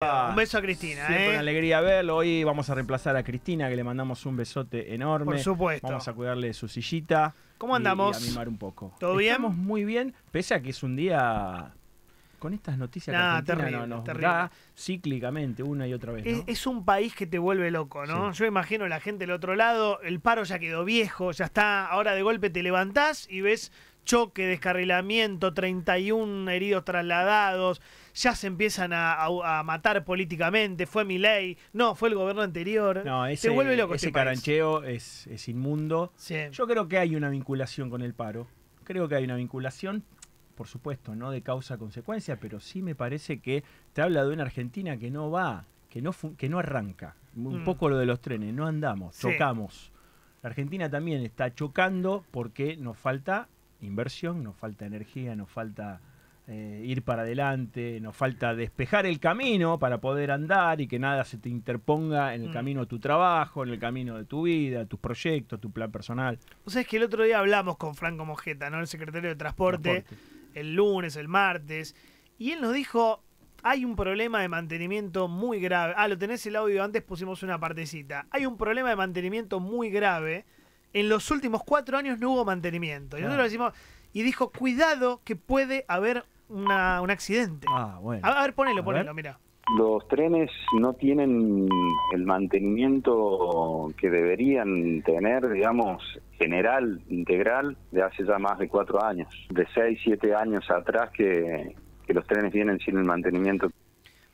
Un beso a Cristina. Siempre ¿eh? una alegría verlo. Hoy vamos a reemplazar a Cristina, que le mandamos un besote enorme. Por supuesto. Vamos a cuidarle su sillita. ¿Cómo andamos? Y a mimar un poco. ¿Todo bien? Estamos muy bien, pese a que es un día con estas noticias que terrible, cíclicamente una y otra vez. Es, un país que te vuelve loco, ¿no? Yo imagino la gente del otro lado, el paro ya quedó viejo, ya está, ahora de golpe te levantás y ves choque, descarrilamiento, 31 heridos trasladados, ya se empiezan a, matar políticamente, fue mi ley, no, fue el gobierno anterior. ese, se vuelve loco este ese carancheo es, es, inmundo. Yo creo que hay una vinculación con el paro, creo que hay una vinculación, por supuesto, no de causa-consecuencia, pero sí me parece que te habla de una Argentina que no va, que no, que no arranca. Un mm. poco lo de los trenes, no andamos, chocamos. La Argentina también está chocando porque nos falta inversión, nos falta energía, nos falta eh, ir para adelante, nos falta despejar el camino para poder andar y que nada se te interponga en el mm. camino de tu trabajo, en el camino de tu vida, tus proyectos, tu plan personal. O sea, que el otro día hablamos con Franco Mojeta, ¿no? El secretario de Transporte, Transporte. el lunes, el martes, y él nos dijo, hay un problema de mantenimiento muy grave. Ah, lo tenés el audio antes, pusimos una partecita. Hay un problema de mantenimiento muy grave en los últimos cuatro años no hubo mantenimiento. Y nosotros ah. decimos, y dijo, cuidado que puede haber una, un accidente. Ah, bueno. A, ver, ponelo, ponelo, mira. Los trenes no tienen el mantenimiento que deberían tener, digamos, general, integral, de hace ya más de cuatro años. De seis, siete años atrás que, que los trenes vienen sin el mantenimiento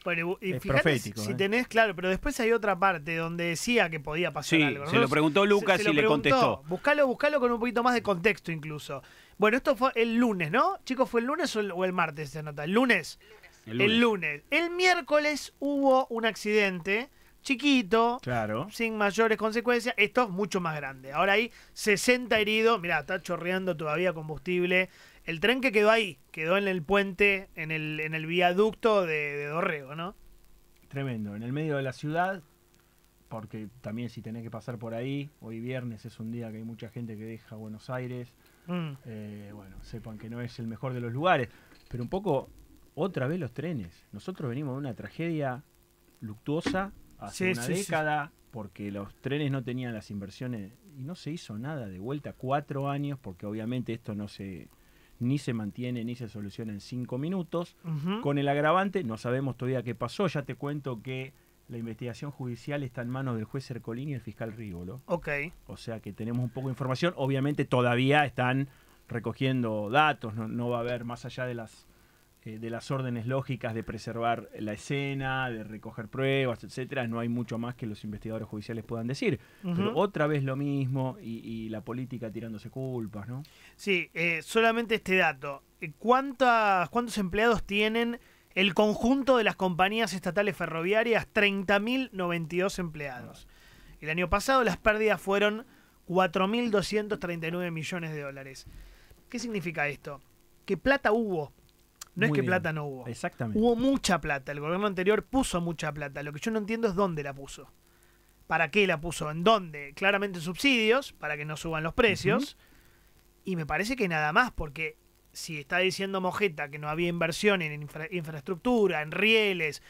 pero, y fíjate, Si ¿eh? tenés, claro, pero después hay otra parte donde decía que podía pasar algo. ¿no? Se lo preguntó Lucas y le contestó. Buscalo, con un poquito más de contexto incluso. Bueno, esto fue el lunes, ¿no? Chicos, ¿fue el lunes o el, martes se nota? El lunes. El lunes. El miércoles hubo un accidente chiquito, claro. sin mayores consecuencias. Esto es mucho más grande. Ahora hay 60 heridos. Mirá, está chorreando todavía combustible el tren que quedó ahí, quedó en el puente, en el, en el viaducto de, Dorrego, ¿no? Tremendo, en el medio de la ciudad, porque también si tenés que pasar por ahí, hoy viernes es un día que hay mucha gente que deja Buenos Aires, mm. eh, bueno, sepan que no es el mejor de los lugares, pero un poco, otra vez los trenes, nosotros venimos de una tragedia luctuosa hace una década, porque los trenes no tenían las inversiones y no se hizo nada, de vuelta cuatro años, porque obviamente esto no se ni se mantiene ni se soluciona en cinco minutos. Con el agravante, no sabemos todavía qué pasó, ya te cuento que la investigación judicial está en manos del juez Cercolini y el fiscal Rívolo. Ok. O sea que tenemos un poco de información. Obviamente todavía están recogiendo datos, no va a haber más allá de las eh, de las órdenes lógicas de preservar la escena, de recoger pruebas, etcétera, no hay mucho más que los investigadores judiciales puedan decir. Pero otra vez lo mismo y, la política tirándose culpas, ¿no? Sí, eh, solamente este dato. Eh, ¿Cuántas, ¿Cuántos empleados tienen el conjunto de las compañías estatales ferroviarias? 30.092 empleados. El año pasado las pérdidas fueron 4.239 millones de dólares. ¿Qué significa esto? Que plata hubo no es que plata no hubo. Exactamente. Hubo mucha plata. El gobierno anterior puso mucha plata. Lo que yo no entiendo es dónde la puso. ¿Para qué la puso? ¿En dónde? Claramente subsidios, para que no suban los precios. Y me parece que nada más, porque si está diciendo Mojeta que no había inversión en infraestructura, en rieles,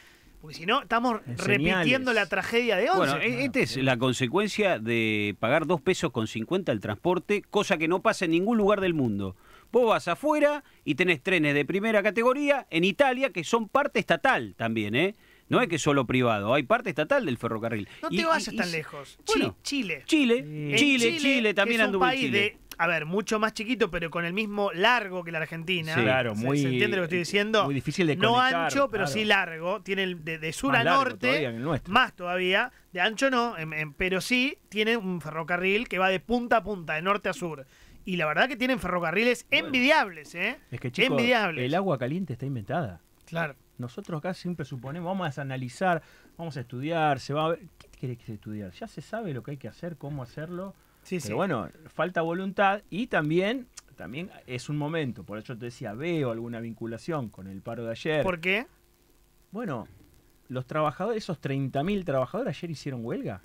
porque si no, estamos repitiendo la tragedia de hoy. E-, esta es la consecuencia de pagar dos pesos con 50 el transporte, cosa que no pasa en ningún lugar del mundo. Vos vas afuera y tenés trenes de primera categoría en Italia que son parte estatal también, ¿eh? No es que solo privado, hay parte estatal del ferrocarril. No te vayas tan lejos. Chile. Chile. Chile, Chile, también a ver, mucho más chiquito, pero con el mismo largo que la Argentina. claro, muy. ¿Se entiende lo que estoy diciendo? Muy difícil de No ancho, pero sí largo. Tiene de, sur a norte. Más todavía. De ancho no, pero sí tiene un ferrocarril que va de punta a punta, de norte a sur. Y la verdad que tienen ferrocarriles envidiables, ¿eh? Es que, chico, envidiables. el agua caliente está inventada. Claro. Nosotros acá siempre suponemos, vamos a analizar, vamos a estudiar, se va a ver. ¿Qué querés estudiar? Ya se sabe lo que hay que hacer, cómo hacerlo Sí, Pero bueno, falta voluntad y también, también es un momento. Por eso te decía, veo alguna vinculación con el paro de ayer. ¿Por qué? Bueno, los trabajadores, esos 30.000 trabajadores ayer hicieron huelga.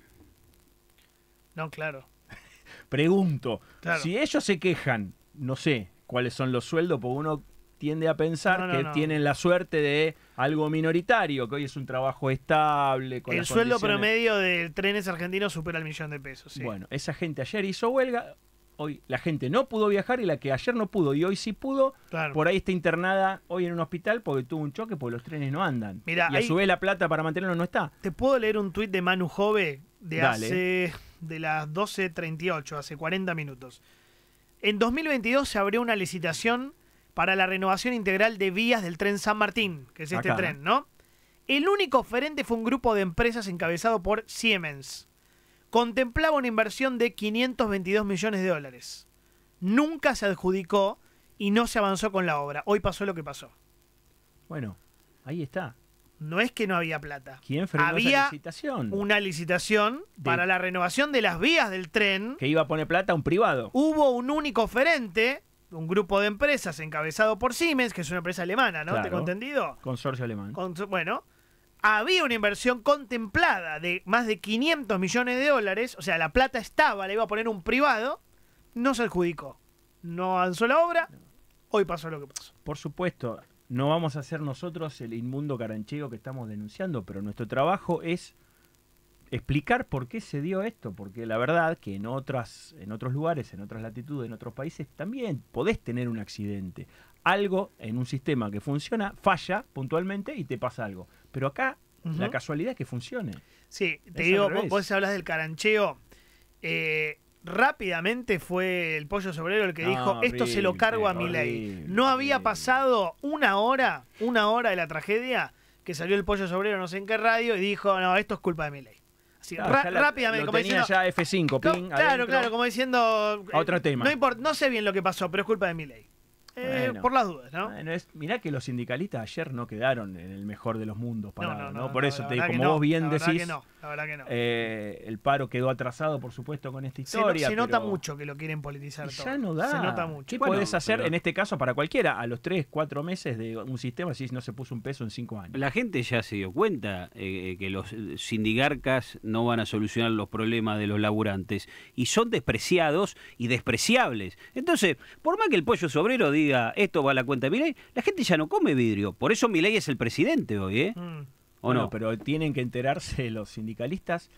No, claro. Pregunto, si ellos se quejan, no sé cuáles son los sueldos, porque uno tiende a pensar que tienen la suerte de algo minoritario, que hoy es un trabajo estable. Con el sueldo promedio de trenes argentinos supera el millón de pesos. Bueno, esa gente ayer hizo huelga, hoy la gente no pudo viajar y la que ayer no pudo y hoy sí pudo, por ahí está internada hoy en un hospital porque tuvo un choque porque los trenes no andan. mira y a su vez la plata para mantenerlo no está. ¿Te puedo leer un tuit de Manu Jove de hace de las 12.38, hace 40 minutos? En 2022 se abrió una licitación para la renovación integral de vías del tren San Martín, que es este tren, ¿no? El único oferente fue un grupo de empresas encabezado por Siemens. Contemplaba una inversión de 522 millones de dólares. Nunca se adjudicó y no se avanzó con la obra. Hoy pasó lo que pasó. Bueno, ahí está. No es que no había plata. ¿Quién había esa licitación? Una licitación para la renovación de las vías del tren. Que iba a poner plata a un privado. Hubo un único oferente un grupo de empresas encabezado por Siemens, que es una empresa alemana, ¿no? Claro, ¿Te entendido Consorcio alemán. bueno, había una inversión contemplada de más de 500 millones de dólares, o sea, la plata estaba, le iba a poner un privado, no se adjudicó. No avanzó la obra, hoy pasó lo que pasó. Por supuesto, no vamos a ser nosotros el inmundo carancheo que estamos denunciando, pero nuestro trabajo es explicar por qué se dio esto, porque la verdad que en, otras, en otros lugares, en otras latitudes, en otros países, también podés tener un accidente. Algo en un sistema que funciona falla puntualmente y te pasa algo. Pero acá la casualidad es que funcione. Sí, te digo, vos, hablás hablas del carancheo. Eh, rápidamente fue el pollo sobrero el que ah, dijo, esto se lo cargo a mi ley. No había pasado una hora, una hora de la tragedia, que salió el pollo sobrero no sé en qué radio y dijo, no, esto es culpa de mi ley. Así, ah, rápidamente, como diciendo, ya F5, ping, Claro, claro, como diciendo. A otro eh, tema. No, no sé bien lo que pasó, pero es culpa de mi ley. Eh, por las dudas, ¿no? mirá que los sindicalistas ayer no quedaron en el mejor de los mundos para no, no, Por eso, como vos bien decís, eh, el paro quedó atrasado, por supuesto, con esta historia. Se, nota mucho que lo quieren politizar todo. Ya no da. Se nota mucho. ¿Qué puedes hacer, en este caso, para cualquiera, a los 3, 4 meses de un sistema si no se puso un peso en 5 años? La gente ya se dio cuenta eh, que los sindigarcas no van a solucionar los problemas de los laburantes y son despreciados y despreciables. Entonces, por más que el pollo sobrero diga esto va a la cuenta de ley, la gente ya no come vidrio. Por eso mi ley es el presidente hoy, ¿eh? Mm. ¿O no? Pero tienen que enterarse los sindicalistas.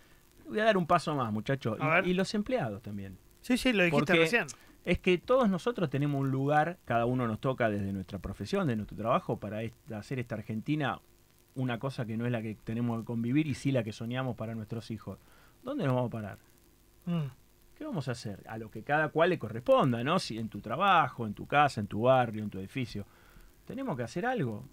Voy a dar un paso más, muchachos. Y, los empleados también. Sí, sí, lo dijiste recién. Es que todos nosotros tenemos un lugar, cada uno nos toca desde nuestra profesión, desde nuestro trabajo, para hacer esta Argentina una cosa que no es la que tenemos que convivir y sí la que soñamos para nuestros hijos. ¿Dónde nos vamos a parar? Mm vamos a hacer? A lo que cada cual le corresponda, ¿no? Si en tu trabajo, en tu casa, en tu barrio, en tu edificio. Tenemos que hacer algo.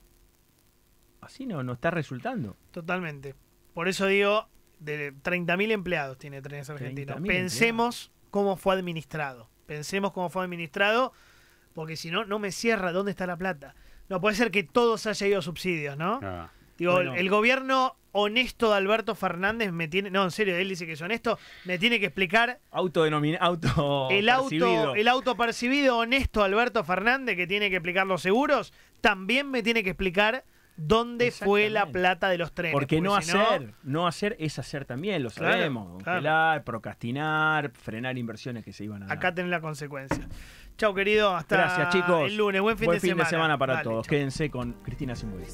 Así no, no está resultando. Totalmente. Por eso digo, de 30.000 empleados tiene Trenes Argentinos. Pensemos cómo fue administrado. Pensemos cómo fue administrado, porque si no, no me cierra dónde está la plata. No puede ser que todos haya ido subsidios, ¿no? Ah el gobierno honesto de Alberto Fernández me tiene. No, en serio, él dice que es honesto. Me tiene que explicar. Autodenominado. Auto el auto, el auto percibido honesto Alberto Fernández, que tiene que explicar los seguros, también me tiene que explicar dónde fue la plata de los trenes. Porque, no hacer, no... hacer es hacer también, lo sabemos. procrastinar, frenar inversiones que se iban a dar. Acá tenés la consecuencia. chao querido. Hasta Gracias, chicos. el lunes. Buen fin, de, semana. para todos. Quédense con Cristina Simboli.